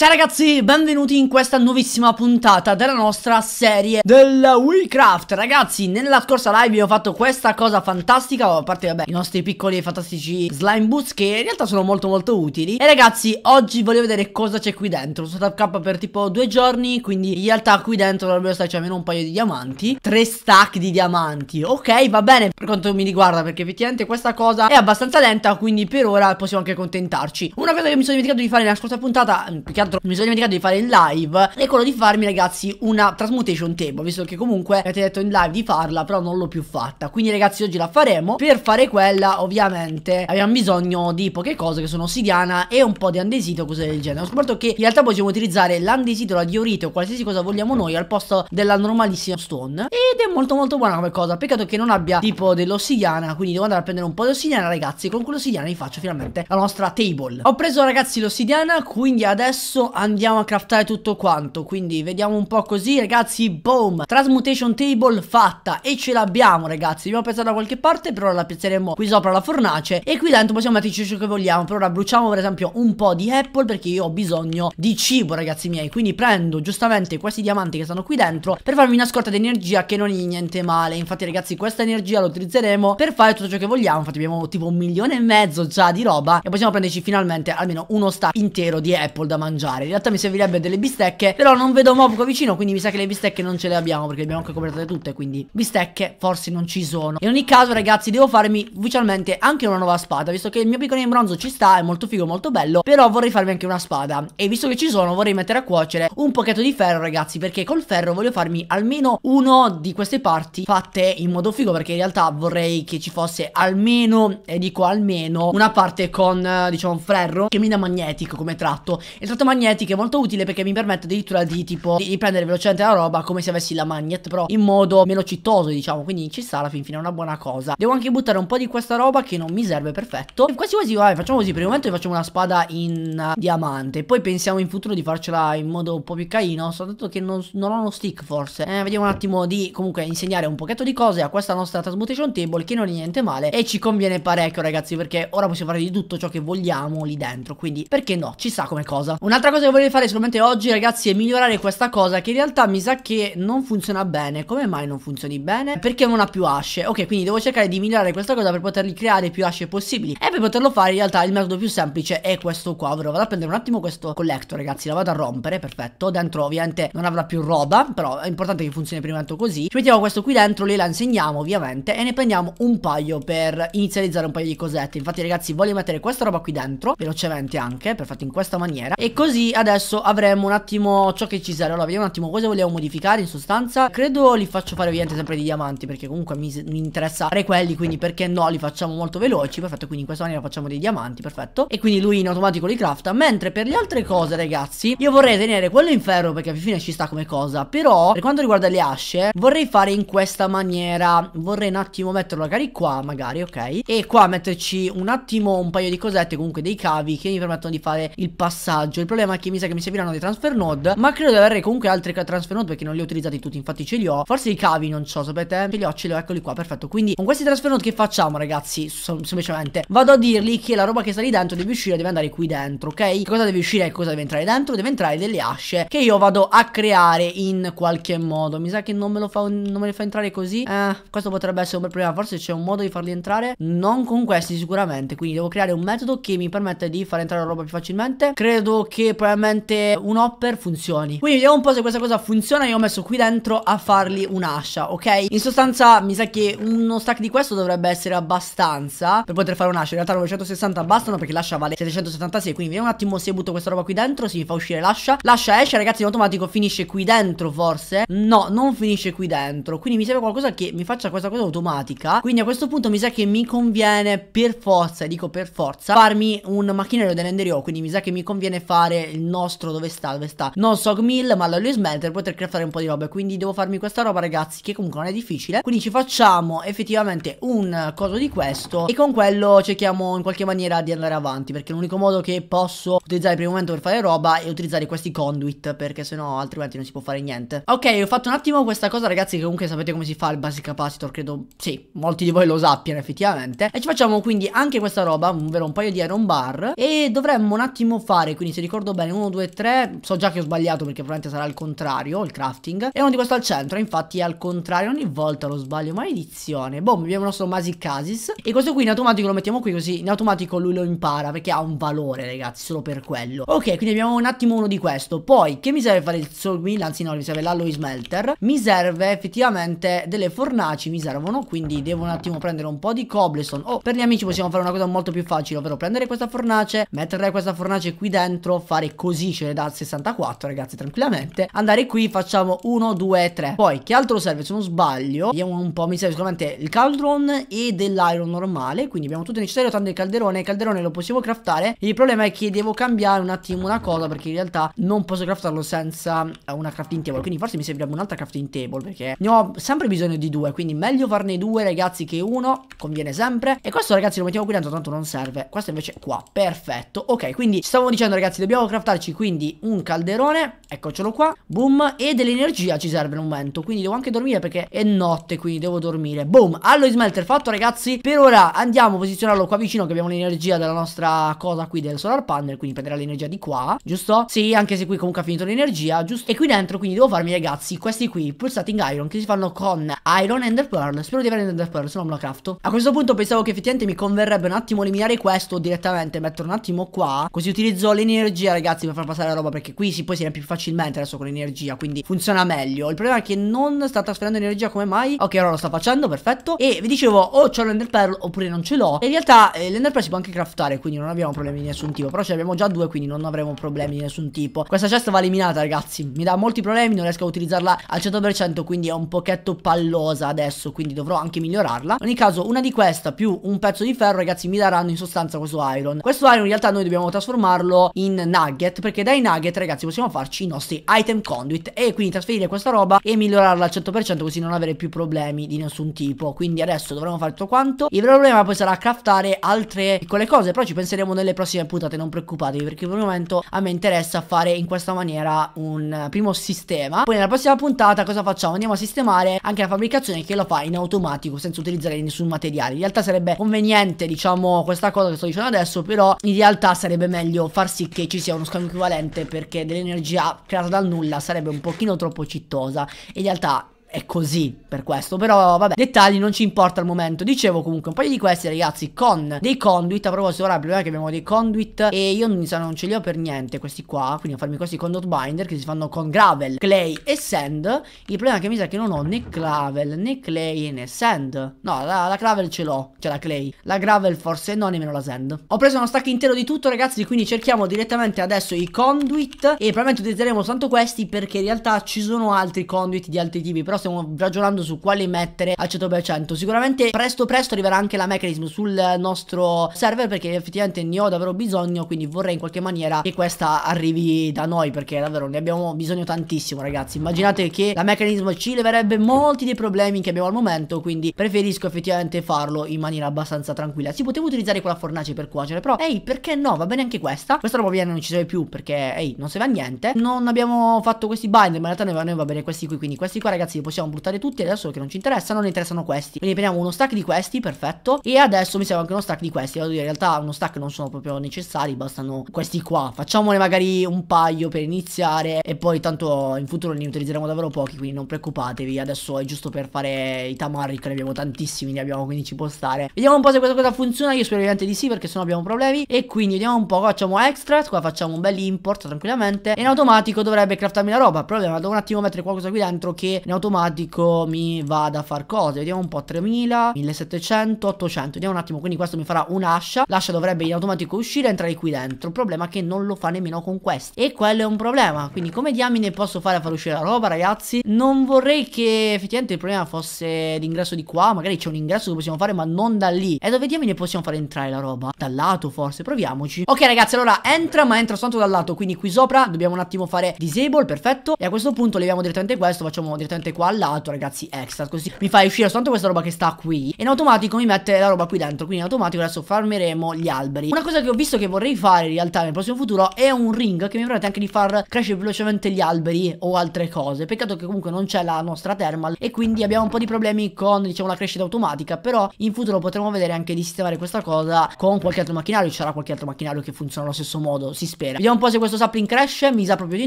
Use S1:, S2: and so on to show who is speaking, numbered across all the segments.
S1: Ciao ragazzi, benvenuti in questa nuovissima puntata della nostra serie del Wheelcraft Ragazzi, nella scorsa live vi ho fatto questa cosa fantastica A parte, vabbè, i nostri piccoli e fantastici slime boots Che in realtà sono molto molto utili E ragazzi, oggi voglio vedere cosa c'è qui dentro Sono stato a K per tipo due giorni Quindi in realtà qui dentro dovrebbero starci almeno un paio di diamanti Tre stack di diamanti Ok, va bene per quanto mi riguarda Perché effettivamente questa cosa è abbastanza lenta Quindi per ora possiamo anche accontentarci Una cosa che mi sono dimenticato di fare nella scorsa puntata Più l'altro mi sono dimenticato di fare in live è quello di farmi ragazzi una transmutation table visto che comunque avete detto in live di farla però non l'ho più fatta quindi ragazzi oggi la faremo per fare quella ovviamente abbiamo bisogno di poche cose che sono ossidiana e un po' di andesito cose del genere ho scoperto che in realtà possiamo utilizzare l'andesito la diorite o qualsiasi cosa vogliamo noi al posto della normalissima stone ed è molto molto buona come cosa peccato che non abbia tipo dell'ossidiana quindi devo andare a prendere un po' di ossidiana ragazzi con quell'ossidiana vi faccio finalmente la nostra table ho preso ragazzi l'ossidiana quindi adesso adesso andiamo a craftare tutto quanto Quindi vediamo un po' così ragazzi Boom Transmutation table fatta E ce l'abbiamo ragazzi Dobbiamo piazzare da qualche parte Però la piazzeremo qui sopra la fornace E qui dentro possiamo metterci ciò che vogliamo Per ora bruciamo per esempio un po' di apple Perché io ho bisogno di cibo ragazzi miei Quindi prendo giustamente questi diamanti che stanno qui dentro Per farmi una scorta di energia che non è niente male Infatti ragazzi questa energia la utilizzeremo Per fare tutto ciò che vogliamo Infatti abbiamo tipo un milione e mezzo già di roba E possiamo prenderci finalmente almeno uno stack intero di apple da mangiare mangiare In realtà mi servirebbe delle bistecche Però non vedo Mob qua vicino Quindi mi sa che le bistecche non ce le abbiamo Perché le abbiamo anche coperte tutte Quindi bistecche forse non ci sono In ogni caso ragazzi devo farmi ufficialmente anche una nuova spada Visto che il mio piccone in bronzo ci sta È molto figo, molto bello Però vorrei farmi anche una spada E visto che ci sono vorrei mettere a cuocere un pochetto di ferro ragazzi Perché col ferro voglio farmi almeno uno di queste parti Fatte in modo figo Perché in realtà vorrei che ci fosse almeno E dico almeno Una parte con eh, diciamo ferro Che mi dà magnetico come tratto Il tratto magnetico magnetica è molto utile perché mi permette addirittura di tipo di prendere velocemente la roba come se avessi la magnet però in modo meno cittoso diciamo quindi ci sta alla fin fine è una buona cosa devo anche buttare un po' di questa roba che non mi serve perfetto e quasi quasi vabbè facciamo così per il momento facciamo una spada in eh, diamante poi pensiamo in futuro di farcela in modo un po' più carino soltanto che non, non ho uno stick forse eh, vediamo un attimo di comunque insegnare un pochetto di cose a questa nostra transmutation table che non è niente male e ci conviene parecchio ragazzi perché ora possiamo fare di tutto ciò che vogliamo lì dentro quindi perché no ci sta come cosa un'altra Altra cosa che volevo fare sicuramente oggi ragazzi è migliorare questa cosa che in realtà mi sa che non funziona bene Come mai non funzioni bene? Perché non ha più asce Ok quindi devo cercare di migliorare questa cosa per poterli creare più asce possibili E per poterlo fare in realtà il metodo più semplice è questo qua Ovvero vado a prendere un attimo questo collector ragazzi La vado a rompere perfetto Dentro ovviamente non avrà più roba Però è importante che funzioni prima così Ci mettiamo questo qui dentro le la insegniamo ovviamente E ne prendiamo un paio per inizializzare un paio di cosette Infatti ragazzi voglio mettere questa roba qui dentro Velocemente anche perfetto in questa maniera E così così adesso avremo un attimo ciò che ci serve Allora vediamo un attimo cosa vogliamo modificare in sostanza Credo li faccio fare ovviamente sempre di diamanti Perché comunque mi, mi interessa fare quelli Quindi perché no li facciamo molto veloci Perfetto quindi in questa maniera facciamo dei diamanti Perfetto E quindi lui in automatico li crafta Mentre per le altre cose ragazzi Io vorrei tenere quello in ferro perché alla fine ci sta come cosa Però per quanto riguarda le asce Vorrei fare in questa maniera Vorrei un attimo metterlo magari qua magari ok E qua metterci un attimo un paio di cosette Comunque dei cavi che mi permettono di fare il passaggio Il problema problema è che mi sa che mi serviranno dei transfer node Ma credo di avere comunque altri transfer node perché non li ho utilizzati tutti Infatti ce li ho Forse i cavi non so sapete Ce li ho ce li ho eccoli qua perfetto Quindi con questi transfer node che facciamo ragazzi Sem Semplicemente vado a dirgli che la roba che sta lì dentro deve uscire deve andare qui dentro ok Cosa deve uscire e cosa deve entrare dentro Deve entrare delle asce che io vado a creare in qualche modo Mi sa che non me lo fa, non me le fa entrare così eh, Questo potrebbe essere un bel problema Forse c'è un modo di farli entrare Non con questi sicuramente Quindi devo creare un metodo che mi permette di far entrare la roba più facilmente Credo che probabilmente un hopper funzioni. Quindi vediamo un po' se questa cosa funziona. Io ho messo qui dentro a fargli un'ascia, ok? In sostanza mi sa che uno stack di questo dovrebbe essere abbastanza per poter fare un'ascia. In realtà 960 bastano perché l'ascia vale 776. Quindi vediamo un attimo se butto questa roba qui dentro. Si fa uscire l'ascia. L'ascia esce, ragazzi, in automatico finisce qui dentro forse. No, non finisce qui dentro. Quindi mi serve qualcosa che mi faccia questa cosa automatica. Quindi a questo punto mi sa che mi conviene per forza, dico per forza, farmi un macchinario dell'enderio. Quindi mi sa che mi conviene fare il nostro dove sta, dove sta. Non Sog Mill, ma la Lewis Melt per poter craftare un po' di robe. Quindi devo farmi questa roba, ragazzi, che comunque non è difficile. Quindi ci facciamo effettivamente un coso di questo. E con quello cerchiamo in qualche maniera di andare avanti. Perché l'unico modo che posso utilizzare per il momento per fare roba è utilizzare questi conduit. Perché sennò altrimenti non si può fare niente. Ok, ho fatto un attimo questa cosa, ragazzi, che comunque sapete come si fa il basic capacitor. Credo, sì, molti di voi lo sappiano effettivamente. E ci facciamo quindi anche questa roba, ovvero un paio di iron bar. E dovremmo un attimo fare, quindi se ricordo ricordo bene, 1, 2, 3, so già che ho sbagliato perché probabilmente sarà al contrario, il crafting, e uno di questo al centro, infatti è al contrario, ogni volta lo sbaglio, maledizione, boh, abbiamo il nostro Magic Casis, e questo qui in automatico lo mettiamo qui così, in automatico lui lo impara, perché ha un valore ragazzi, solo per quello. Ok, quindi abbiamo un attimo uno di questo, poi che mi serve fare il Soul Sawmill, anzi no, mi serve l'Alloy Smelter, mi serve effettivamente delle fornaci, mi servono, quindi devo un attimo prendere un po' di cobblestone, o oh, per gli amici possiamo fare una cosa molto più facile, ovvero prendere questa fornace, mettere questa fornace qui dentro, fare fare così ce ne dà 64 ragazzi tranquillamente andare qui facciamo 1 2 3 poi che altro serve se non sbaglio vediamo un po' mi serve sicuramente il caldron e dell'iron normale quindi abbiamo tutto necessario tanto il calderone il calderone lo possiamo craftare il problema è che devo cambiare un attimo una cosa perché in realtà non posso craftarlo senza una crafting table quindi forse mi servirebbe un'altra crafting table perché ne ho sempre bisogno di due quindi meglio farne due ragazzi che uno conviene sempre e questo ragazzi lo mettiamo qui dentro tanto non serve questo invece qua perfetto ok quindi stavo dicendo ragazzi dobbiamo craftarci quindi un calderone, eccocelo qua, boom, e dell'energia ci serve un momento, quindi devo anche dormire perché è notte, quindi devo dormire, boom, Allo smelter fatto ragazzi, per ora andiamo a posizionarlo qua vicino che abbiamo l'energia della nostra cosa qui del solar panel, quindi prenderà l'energia di qua, giusto? Sì, anche se qui comunque ha finito l'energia, giusto? E qui dentro quindi devo farmi ragazzi questi qui, pulsating iron, che si fanno con iron ender pearl, spero di avere ender pearl, se no me lo crafto. A questo punto pensavo che effettivamente mi converrebbe un attimo eliminare questo direttamente, metterlo un attimo qua, così utilizzo l'energia ragazzi per far passare la roba perché qui si, poi si riempie più facilmente adesso con l'energia quindi funziona meglio il problema è che non sta trasferendo energia come mai ok allora lo sta facendo perfetto e vi dicevo o c'ho l'ender pearl oppure non ce l'ho in realtà eh, l'ender pearl si può anche craftare quindi non abbiamo problemi di nessun tipo però ce ne abbiamo già due quindi non avremo problemi di nessun tipo questa cesta va eliminata ragazzi mi dà molti problemi non riesco a utilizzarla al 100% quindi è un pochetto pallosa adesso quindi dovrò anche migliorarla in ogni caso una di questa più un pezzo di ferro ragazzi mi daranno in sostanza questo iron questo iron in realtà noi dobbiamo trasformarlo in nugget perché dai nugget ragazzi possiamo farci i nostri item conduit e quindi trasferire questa roba e migliorarla al 100% così non avere più problemi di nessun tipo quindi adesso dovremo fare tutto quanto il problema poi sarà craftare altre piccole cose però ci penseremo nelle prossime puntate non preoccupatevi perché per il momento a me interessa fare in questa maniera un primo sistema poi nella prossima puntata cosa facciamo andiamo a sistemare anche la fabbricazione che lo fa in automatico senza utilizzare nessun materiale in realtà sarebbe conveniente diciamo questa cosa che sto dicendo adesso però in realtà sarebbe meglio far sì che ci sia sia uno scambio equivalente perché dell'energia creata dal nulla sarebbe un pochino troppo cittosa. In realtà è così per questo però vabbè dettagli non ci importa al momento dicevo comunque un paio di questi ragazzi con dei conduit a proposito ora il problema è che abbiamo dei conduit e io non, non ce li ho per niente questi qua quindi a farmi questi conduit binder che si fanno con gravel clay e sand il problema è che mi sa che non ho né gravel né clay né sand no la, la gravel ce l'ho cioè la clay la gravel forse no nemmeno la sand ho preso uno stack intero di tutto ragazzi quindi cerchiamo direttamente adesso i conduit e probabilmente utilizzeremo soltanto questi perché in realtà ci sono altri conduit di altri tipi però stiamo ragionando su quali mettere al 100%. Sicuramente presto presto arriverà anche la mechanism sul nostro server perché effettivamente ne ho davvero bisogno, quindi vorrei in qualche maniera che questa arrivi da noi perché davvero ne abbiamo bisogno tantissimo ragazzi. Immaginate che la mechanism ci leverebbe molti dei problemi che abbiamo al momento, quindi preferisco effettivamente farlo in maniera abbastanza tranquilla. Si poteva utilizzare quella fornace per cuocere, però ehi, perché no? Va bene anche questa. Questa roba viene non ci serve più perché ehi, non serve a niente. Non abbiamo fatto questi binder, ma in realtà noi, noi va bene questi qui, quindi questi qua ragazzi li possiamo buttare tutti adesso che non ci interessano, ne interessano questi. Quindi prendiamo uno stack di questi, perfetto. E adesso mi serve anche uno stack di questi. Vado in realtà uno stack non sono proprio necessari, bastano questi qua. Facciamone magari un paio per iniziare e poi tanto in futuro ne utilizzeremo davvero pochi, quindi non preoccupatevi. Adesso è giusto per fare i tamarri che ne abbiamo tantissimi, ne abbiamo quindi ci può stare. Vediamo un po' se questa cosa funziona, io spero ovviamente di sì perché sennò abbiamo problemi. E quindi vediamo un po', qua facciamo extract, qua facciamo un bel import tranquillamente e in automatico dovrebbe craftarmi la roba. però problema, devo un attimo mettere qualcosa qui dentro che in automatico automatico mi vada a far cose Vediamo un po' 3000, 1700, 800 Vediamo un attimo quindi questo mi farà un'ascia L'ascia dovrebbe in automatico uscire e entrare qui dentro Il problema è che non lo fa nemmeno con questi E quello è un problema Quindi come diamine posso fare a far uscire la roba ragazzi Non vorrei che effettivamente il problema fosse l'ingresso di qua Magari c'è un ingresso che possiamo fare ma non da lì E dove diamine possiamo fare entrare la roba? Dal lato forse proviamoci Ok ragazzi allora entra ma entra soltanto dal lato Quindi qui sopra dobbiamo un attimo fare disable perfetto E a questo punto leviamo direttamente questo Facciamo direttamente qua all'alto ragazzi extra Così mi fai uscire soltanto questa roba che sta qui E in automatico mi mette la roba qui dentro Quindi in automatico adesso farmeremo gli alberi Una cosa che ho visto che vorrei fare in realtà nel prossimo futuro È un ring che mi permette anche di far crescere velocemente gli alberi o altre cose Peccato che comunque non c'è la nostra thermal E quindi abbiamo un po' di problemi con diciamo la crescita automatica Però in futuro potremo vedere anche di sistemare questa cosa con qualche altro macchinario Ci sarà qualche altro macchinario che funziona allo stesso modo si spera Vediamo un po' se questo sapling cresce Mi sa proprio di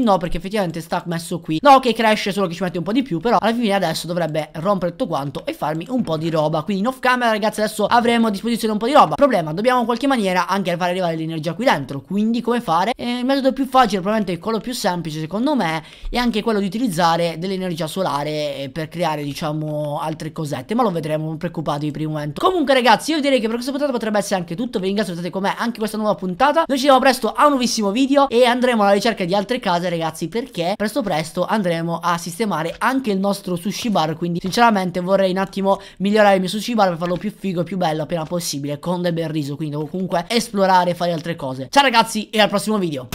S1: no perché effettivamente sta messo qui No che cresce solo che ci mette un po' di più Però alla alla fine adesso dovrebbe rompere tutto quanto e farmi un po' di roba Quindi in off camera ragazzi adesso avremo a disposizione un po' di roba Problema, dobbiamo in qualche maniera anche far arrivare l'energia qui dentro Quindi come fare? Eh, il metodo più facile, probabilmente quello più semplice secondo me È anche quello di utilizzare dell'energia solare eh, per creare diciamo altre cosette Ma lo vedremo, non preoccupatevi per il momento Comunque ragazzi io direi che per questa puntata potrebbe essere anche tutto Vi ringrazio per essere con me anche questa nuova puntata Noi ci vediamo presto a un nuovissimo video E andremo alla ricerca di altre case ragazzi Perché presto presto andremo a sistemare anche il nostro vostro sushi bar Quindi sinceramente vorrei un attimo migliorare il mio sushi bar per farlo più figo e più bello appena possibile Con del bel riso Quindi devo comunque esplorare e fare altre cose Ciao ragazzi e al prossimo video